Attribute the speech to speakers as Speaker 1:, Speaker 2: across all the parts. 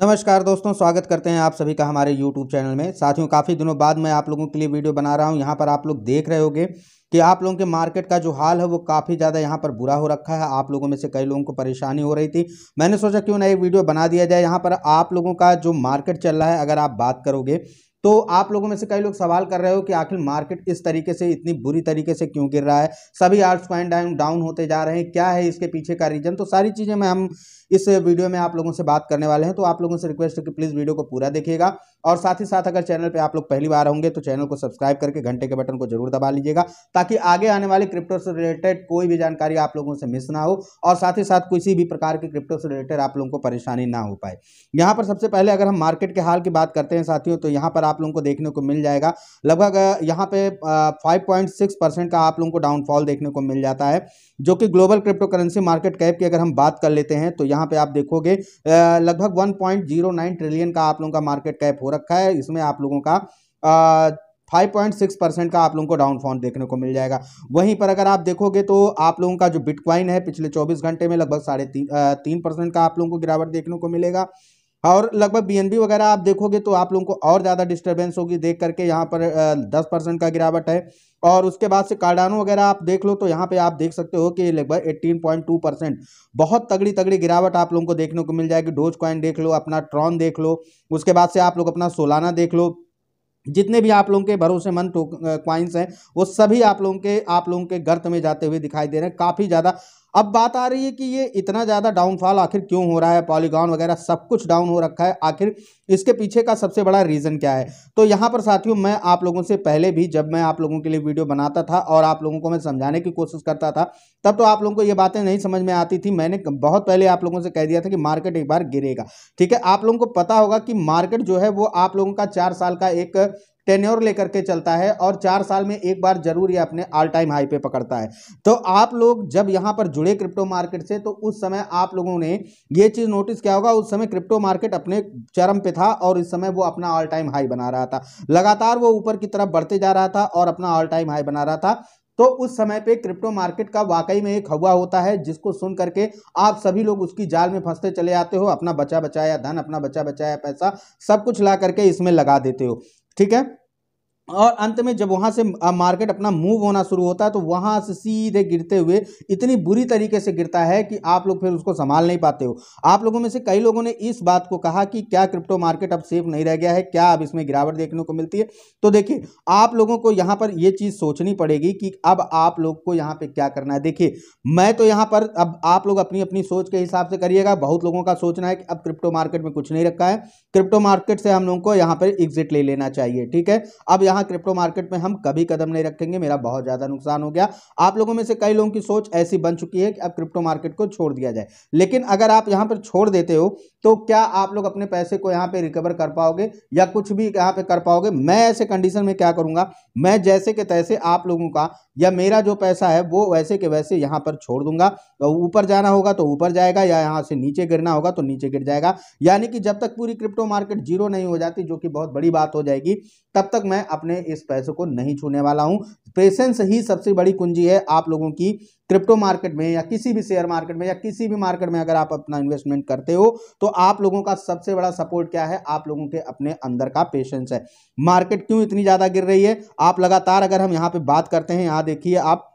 Speaker 1: नमस्कार दोस्तों स्वागत करते हैं आप सभी का हमारे YouTube चैनल में साथियों काफ़ी दिनों बाद मैं आप लोगों के लिए वीडियो बना रहा हूं यहां पर आप लोग देख रहे होंगे कि आप लोगों के मार्केट का जो हाल है वो काफ़ी ज़्यादा यहाँ पर बुरा हो रखा है आप लोगों में से कई लोगों को परेशानी हो रही थी मैंने सोचा क्यों ना एक वीडियो बना दिया जाए यहाँ पर आप लोगों का जो मार्केट चल रहा है अगर आप बात करोगे तो आप लोगों में से कई लोग सवाल कर रहे हो कि आखिर मार्केट इस तरीके से इतनी बुरी तरीके से क्यों गिर रहा है सभी आर्ट्स पॉइंट डाउन होते जा रहे हैं क्या है इसके पीछे का रीज़न तो सारी चीज़ें मैं हम इस वीडियो में आप लोगों से बात करने वाले हैं तो आप लोगों से रिक्वेस्ट है कि प्लीज़ वीडियो को पूरा देखिएगा और साथ ही साथ अगर चैनल पर आप लोग पहली बार होंगे तो चैनल को सब्सक्राइब करके घंटे के बटन को जरूर दबा लीजिएगा ताकि आगे आने वाली क्रिप्टो से रिलेटेड कोई भी जानकारी आप लोगों से मिस ना हो और साथ ही साथ किसी भी प्रकार की क्रिप्टो से रिलेटेड आप लोगों को परेशानी ना हो पाए यहाँ पर सबसे पहले अगर हम मार्केट के हाल की बात करते हैं साथियों तो यहाँ पर आप लोगों को देखने को मिल जाएगा लगभग यहाँ पे 5.6 परसेंट का आप लोगों को डाउनफॉल देखने को मिल जाता है जो कि global cryptocurrency market cap की अगर हम बात कर लेते हैं तो यहाँ यहाँ पे आप देखोगे लगभग 1.09 ट्रिलियन का आप लोगों का मार्केट कैप हो रखा है इसमें आप लोगों का आ, 5.6 परसेंट का आप लोगों को डाउनफॉल देखने को मिल जाएगा वहीं पर अगर आप देखोगे तो आप लोगों का जो बिटकॉइन है पिछले 24 घंटे में लगभग साढ़े तीन परसेंट का आप लोगों को गिरावट देखने को मिलेगा और लगभग बी वगैरह आप देखोगे तो आप लोगों को और ज़्यादा डिस्टर्बेंस होगी देख करके यहाँ पर दस परसेंट का गिरावट है और उसके बाद से कार्डानो वगैरह आप देख लो तो यहाँ पे आप देख सकते हो कि लगभग एट्टीन पॉइंट टू परसेंट बहुत तगड़ी तगड़ी गिरावट आप लोगों को देखने को मिल जाएगी डोज क्वाइन देख लो अपना ट्रॉन देख लो उसके बाद से आप लोग अपना सोलाना देख लो जितने भी आप लोगों के भरोसेमंद क्वाइंस हैं वो सभी आप लोगों के आप लोगों के गर्त में जाते हुए दिखाई दे रहे हैं काफ़ी ज़्यादा अब बात आ रही है कि ये इतना ज़्यादा डाउनफॉल आखिर क्यों हो रहा है पॉलीगॉन वगैरह सब कुछ डाउन हो रखा है आखिर इसके पीछे का सबसे बड़ा रीज़न क्या है तो यहाँ पर साथियों मैं आप लोगों से पहले भी जब मैं आप लोगों के लिए वीडियो बनाता था और आप लोगों को मैं समझाने की कोशिश करता था तब तो आप लोगों को ये बातें नहीं समझ में आती थी मैंने बहुत पहले आप लोगों से कह दिया था कि मार्केट एक बार गिरेगा ठीक है आप लोगों को पता होगा कि मार्केट जो है वो आप लोगों का चार साल का एक टेन्योर लेकर के चलता है और चार साल में एक बार जरूर ये अपने ऑल टाइम हाई पे पकड़ता है तो आप लोग जब यहाँ पर जुड़े क्रिप्टो मार्केट से तो उस समय आप लोगों ने ये चीज़ नोटिस किया होगा उस समय क्रिप्टो मार्केट अपने चरम पे था और इस समय वो अपना ऑल टाइम हाई बना रहा था लगातार वो ऊपर की तरफ बढ़ते जा रहा था और अपना ऑल टाइम हाई बना रहा था तो उस समय पे क्रिप्टो मार्केट का वाकई में एक हवा होता है जिसको सुन करके आप सभी लोग उसकी जाल में फंसते चले आते हो अपना बचा बचाया धन अपना बचा बचाया पैसा सब कुछ ला करके इसमें लगा देते हो ठीक है और अंत में जब वहाँ से मार्केट अपना मूव होना शुरू होता है तो वहाँ से सीधे गिरते हुए इतनी बुरी तरीके से गिरता है कि आप लोग फिर उसको संभाल नहीं पाते हो आप लोगों में से कई लोगों ने इस बात को कहा कि क्या क्रिप्टो मार्केट अब सेफ नहीं रह गया है क्या अब इसमें गिरावट देखने को मिलती है तो देखिए आप लोगों को यहाँ पर ये चीज़ सोचनी पड़ेगी कि अब आप लोग को यहाँ पर क्या करना है देखिए मैं तो यहाँ पर अब आप लोग अपनी अपनी सोच के हिसाब से करिएगा बहुत लोगों का सोचना है कि अब क्रिप्टो मार्केट में कुछ नहीं रखा है क्रिप्टो मार्केट से हम लोगों को यहाँ पर एग्जिट ले लेना चाहिए ठीक है अब यहाँ क्रिप्टो मार्केट में हम कभी कदम नहीं रखेंगे मेरा बहुत ज़्यादा नुकसान हो गया आप लोगों में से कई लोगों की सोच ऐसी बन चुकी है कि अब क्रिप्टो मार्केट को छोड़ दिया जाए लेकिन अगर आप यहाँ पर छोड़ देते हो तो क्या आप लोग अपने पैसे को यहाँ पर रिकवर कर पाओगे या कुछ भी यहाँ पर कर पाओगे मैं ऐसे कंडीशन में क्या करूँगा मैं जैसे के तैसे आप लोगों का या मेरा जो पैसा है वो वैसे के वैसे यहाँ पर छोड़ दूंगा तो ऊपर जाना होगा तो ऊपर जाएगा या यहाँ से नीचे गिरना होगा तो नीचे गिर जाएगा यानी कि जब तक पूरी क्रिप्टो मार्केट जीरो नहीं हो जाती जो कि बहुत बड़ी बात हो जाएगी तब तक मैं आपने इस पैसे को नहीं छूने वाला हूं पेशेंस ही सबसे बड़ी कुंजी है आप लोगों की क्रिप्टो मार्केट में या किसी भी शेयर मार्केट में या किसी भी मार्केट में अगर आप अपना इन्वेस्टमेंट करते हो तो आप लोगों का सबसे बड़ा सपोर्ट क्या है आप लोगों के अपने अंदर का पेशेंस है मार्केट क्यों इतनी ज़्यादा गिर रही है आप लगातार अगर हम यहाँ पे बात करते हैं यहाँ देखिए आप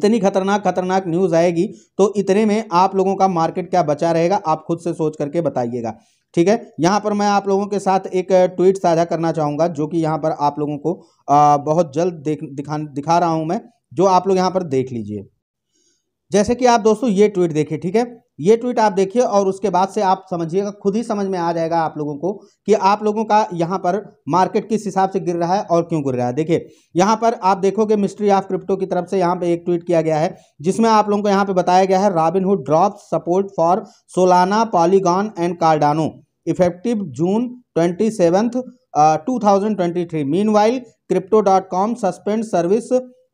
Speaker 1: इतनी खतरनाक खतरनाक न्यूज़ आएगी तो इतने में आप लोगों का मार्केट क्या बचा रहेगा आप खुद से सोच करके बताइएगा ठीक है यहाँ पर मैं आप लोगों के साथ एक ट्वीट साझा करना चाहूँगा जो कि यहाँ पर आप लोगों को बहुत जल्द देख दिखा दिखा रहा हूँ मैं जो आप लोग यहाँ पर देख लीजिए जैसे कि आप दोस्तों ये ट्वीट देखिए ठीक है ये ट्वीट आप देखिए और उसके बाद से आप समझिएगा खुद ही समझ में आ जाएगा आप लोगों को कि आप लोगों का यहाँ पर मार्केट किस हिसाब से गिर रहा है और क्यों गिर रहा है देखिए यहाँ पर आप देखोगे मिस्ट्री ऑफ क्रिप्टो की तरफ से यहाँ पे एक ट्वीट किया गया है जिसमें आप लोगों को यहाँ पे बताया गया है Robinhood drop support for Solana Polygon and Cardano effective June twenty seventh two thousand twenty three meanwhile crypto dot com suspend service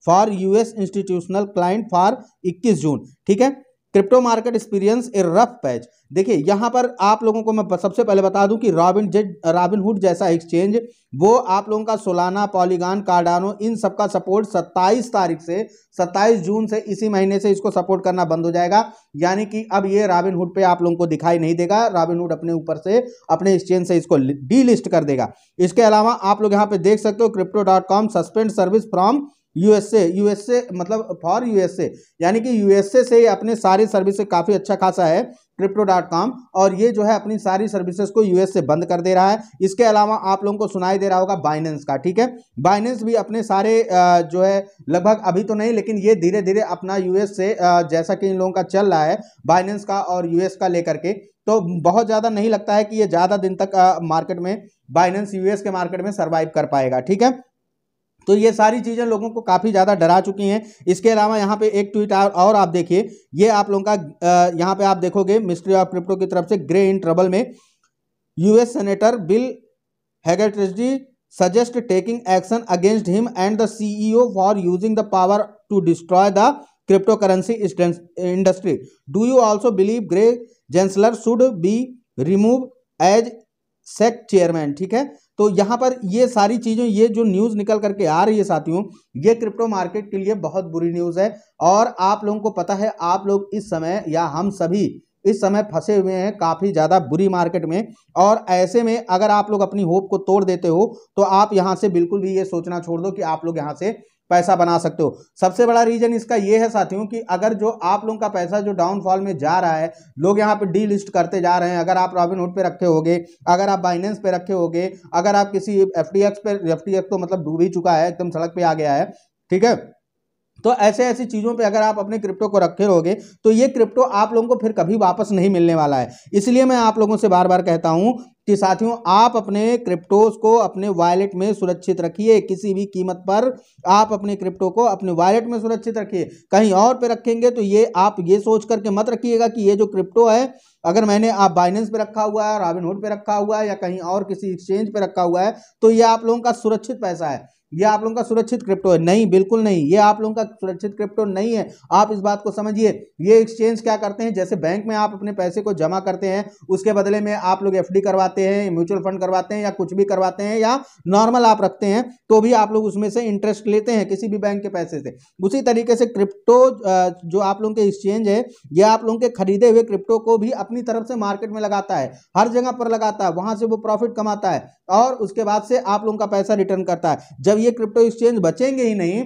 Speaker 1: for US institutional client for 21 June ठीक है crypto market experience a rough patch देखिए यहां पर आप लोगों को मैं सबसे पहले बता दूं कि रॉबिन जेड रॉबिनहुड जैसा एक्सचेंज वो आप लोगों का सोलाना पॉलीगान कार्डानो इन सब का सपोर्ट 27 तारीख से 27 जून से इसी महीने से इसको सपोर्ट करना बंद हो जाएगा यानी कि अब ये रॉबिनहुड पे आप लोगों को दिखाई नहीं देगा रॉबिनहुड अपने ऊपर से अपने एक्सचेंज से इसको डीलिस्ट कर देगा इसके अलावा आप लोग यहाँ पे देख सकते हो crypto suspend service from USA USA मतलब फॉर यूएसए यानी कि यूएसए से अपने सारी सर्विसेज काफ़ी अच्छा खासा है क्रिप्टो डॉट कॉम और ये जो है अपनी सारी सर्विसेज को यूएस से बंद कर दे रहा है इसके अलावा आप लोगों को सुनाई दे रहा होगा बाइनेंस का ठीक है बाइनेंस भी अपने सारे जो है लगभग अभी तो नहीं लेकिन ये धीरे धीरे अपना यूएस से जैसा कि इन लोगों का चल रहा है बाइनेंस का और यूएस का लेकर के तो बहुत ज़्यादा नहीं लगता है कि ये ज़्यादा दिन तक मार्केट में बाइनेंस यूएस के मार्केट में सर्वाइव कर पाएगा ठीक है तो ये सारी चीज़ें लोगों को काफ़ी ज़्यादा डरा चुकी हैं इसके अलावा यहाँ पे एक ट्वीट और आप देखिए ये आप लोगों का यहाँ पे आप देखोगे मिस्ट्री ऑफ क्रिप्टो की तरफ से ग्रे इन ट्रबल में यूएस सेनेटर बिल है suggest taking action against him and the CEO for using the power to destroy the cryptocurrency industry do you also believe Gary Gensler should be remove as SEC chairman ठीक है तो यहाँ पर ये सारी चीज़ें ये जो न्यूज़ निकल करके आ रही है साथियों ये क्रिप्टो मार्केट के लिए बहुत बुरी न्यूज़ है और आप लोगों को पता है आप लोग इस समय या हम सभी इस समय फंसे हुए हैं काफ़ी ज़्यादा बुरी मार्केट में और ऐसे में अगर आप लोग अपनी होप को तोड़ देते हो तो आप यहाँ से बिल्कुल भी ये सोचना छोड़ दो कि आप लोग यहाँ से पैसा बना सकते हो सबसे बड़ा रीजन इसका ये है साथियों कि अगर जो आप लोगों का पैसा जो डाउनफॉल में जा रहा है लोग यहाँ पे डी लिस्ट करते जा रहे हैं अगर आप रॉबिनहुड पे रखे होगे अगर आप बाइनेंस पे रखे होगे अगर आप किसी एफ पे एफ तो मतलब डूब ही चुका है एकदम सड़क पर आ गया है ठीक है तो ऐसे ऐसी चीज़ों पे अगर आप अपने क्रिप्टो को रखे रहोगे तो ये क्रिप्टो आप लोगों को फिर कभी वापस नहीं मिलने वाला है इसलिए मैं आप लोगों से बार बार कहता हूँ कि साथियों आप अपने क्रिप्टोज को अपने वॉलेट में सुरक्षित रखिए किसी भी कीमत पर आप अपने क्रिप्टो को अपने वॉलेट में सुरक्षित रखिए कहीं और पे रखेंगे तो ये आप ये सोच करके मत रखिएगा कि ये जो क्रिप्टो है अगर मैंने आप बाइनेंस पे रखा हुआ है रॉबिनहुड पे रखा हुआ है या कहीं और किसी एक्सचेंज पे रखा हुआ है तो ये आप लोगों का सुरक्षित पैसा है ये आप लोगों का सुरक्षित क्रिप्टो है नहीं बिल्कुल नहीं ये आप लोगों का सुरक्षित क्रिप्टो नहीं है आप इस बात को समझिए ये एक्सचेंज क्या करते हैं जैसे बैंक में आप अपने पैसे को जमा करते हैं उसके बदले में आप लोग एफडी करवाते हैं म्यूचुअल फंड करवाते हैं या कुछ भी करवाते हैं या नॉर्मल आप रखते हैं तो भी आप लोग उसमें से इंटरेस्ट लेते हैं किसी भी बैंक के पैसे से उसी तरीके से क्रिप्टो जो आप लोगों के एक्सचेंज है यह आप लोगों के खरीदे हुए क्रिप्टो को भी अपनी तरफ से मार्केट में लगाता है हर जगह पर लगाता है वहां से वो प्रॉफिट कमाता है और उसके बाद से आप लोगों का पैसा रिटर्न करता है जब जब ये क्रिप्टो एक्सचेंज बचेंगे ही नहीं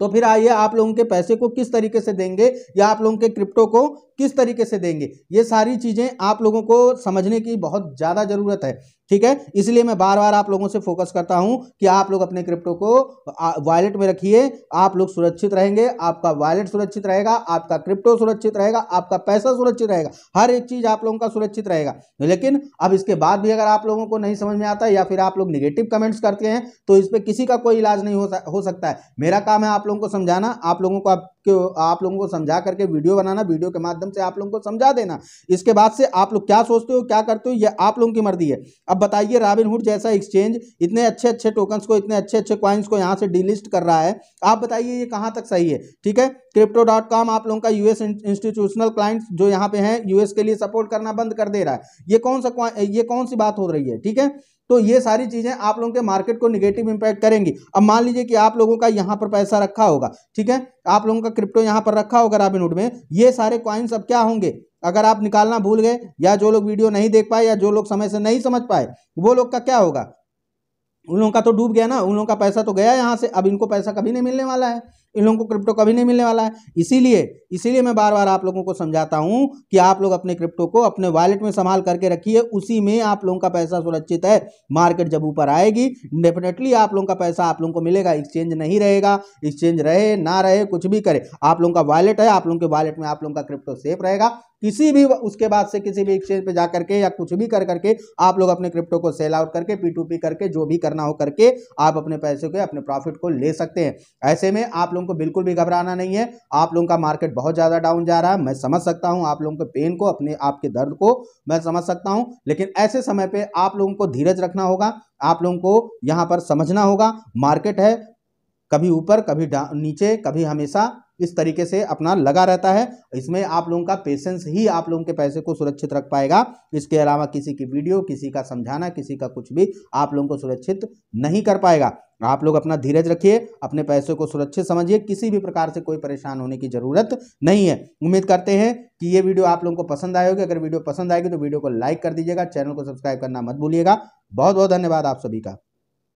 Speaker 1: तो फिर आइए आप लोगों के पैसे को किस तरीके से देंगे या आप लोगों के क्रिप्टो को किस तरीके से देंगे ये सारी चीज़ें आप लोगों को समझने की बहुत ज़्यादा ज़रूरत है ठीक है इसलिए मैं बार बार आप लोगों से फोकस करता हूं कि आप लोग अपने क्रिप्टो को वॉलेट में रखिए आप लोग सुरक्षित रहेंगे आपका वॉलेट सुरक्षित रहेगा आपका क्रिप्टो सुरक्षित रहेगा आपका पैसा सुरक्षित रहेगा हर एक चीज़ आप लोगों का सुरक्षित रहेगा लेकिन अब इसके बाद भी अगर आप लोगों को नहीं समझ में आता या फिर आप लोग निगेटिव कमेंट्स करते हैं तो इस पर किसी का कोई इलाज नहीं हो सकता है मेरा काम है आप लोगों को समझाना आप लोगों को कि आप लोगों को समझा करके वीडियो बनाना वीडियो के माध्यम से आप लोगों को समझा देना इसके बाद से आप लोग क्या सोचते हो क्या करते हो ये आप लोगों की मर्जी है अब बताइए राबिनहुड जैसा एक्सचेंज इतने अच्छे अच्छे टोकन्स को इतने अच्छे अच्छे क्वाइंस को यहाँ से डिलिस्ट कर रहा है आप बताइए ये कहाँ तक सही है ठीक है क्रिप्टो डॉट कॉम आप लोगों का यूएस इंस्टीट्यूशनल क्लाइंट्स जो यहाँ पे हैं यूएस के लिए सपोर्ट करना बंद कर दे रहा है ये कौन सा ये कौन सी बात हो रही है ठीक है तो ये सारी चीज़ें आप लोगों के मार्केट को निगेटिव इंपैक्ट करेंगी अब मान लीजिए कि आप लोगों का यहाँ पर पैसा रखा होगा ठीक है आप लोगों का क्रिप्टो यहाँ पर रखा होगा राबिनहुड में ये सारे क्वाइंस अब क्या होंगे अगर आप निकालना भूल गए या जो लोग वीडियो नहीं देख पाए या जो लोग समय से नहीं समझ पाए वो लोग का क्या होगा उन लोगों का तो डूब गया ना उन लोगों का पैसा तो गया यहाँ से अब इनको पैसा कभी नहीं मिलने वाला है इन लोगों को क्रिप्टो कभी नहीं मिलने वाला है इसीलिए इसीलिए मैं बार बार आप लोगों को समझाता हूँ कि आप लोग अपने क्रिप्टो को अपने वॉलेट में संभाल करके रखिए उसी में आप लोगों का पैसा सुरक्षित है मार्केट जब ऊपर आएगी डेफिनेटली आप लोगों का पैसा आप लोगों को मिलेगा एक्सचेंज नहीं रहेगा एक्सचेंज रहे ना रहे कुछ भी करे आप लोगों का वॉलेट है आप लोगों के वॉलेट में आप लोगों का क्रिप्टो सेफ रहेगा किसी भी उसके बाद से किसी भी एक्सचेंज पे जा करके या कुछ भी कर करके आप लोग अपने क्रिप्टो को सेल आउट करके पी टू पी करके जो भी करना हो करके आप अपने पैसे को अपने प्रॉफिट को ले सकते हैं ऐसे में आप लोगों लोगों को बिल्कुल भी घबराना नहीं है आप लोगों का मार्केट बहुत ज़्यादा डाउन जा रहा है मैं समझ सकता हूं आप लोगों के पेन को अपने आपके दर्द को मैं समझ सकता हूं लेकिन ऐसे समय पर आप लोगों को धीरज रखना होगा आप लोगों को यहां पर समझना होगा मार्केट है कभी ऊपर कभी नीचे कभी हमेशा इस तरीके से अपना लगा रहता है इसमें आप लोगों का पेशेंस ही आप लोगों के पैसे को सुरक्षित रख पाएगा इसके अलावा किसी की वीडियो किसी का समझाना किसी का कुछ भी आप लोगों को सुरक्षित नहीं कर पाएगा आप लोग अपना धीरज रखिए अपने पैसे को सुरक्षित समझिए किसी भी प्रकार से कोई परेशान होने की ज़रूरत नहीं है उम्मीद करते हैं कि ये वीडियो आप लोगों को पसंद आएगी अगर वीडियो पसंद आएगी तो वीडियो को लाइक कर दीजिएगा चैनल को सब्सक्राइब करना मत भूलिएगा बहुत बहुत धन्यवाद आप सभी का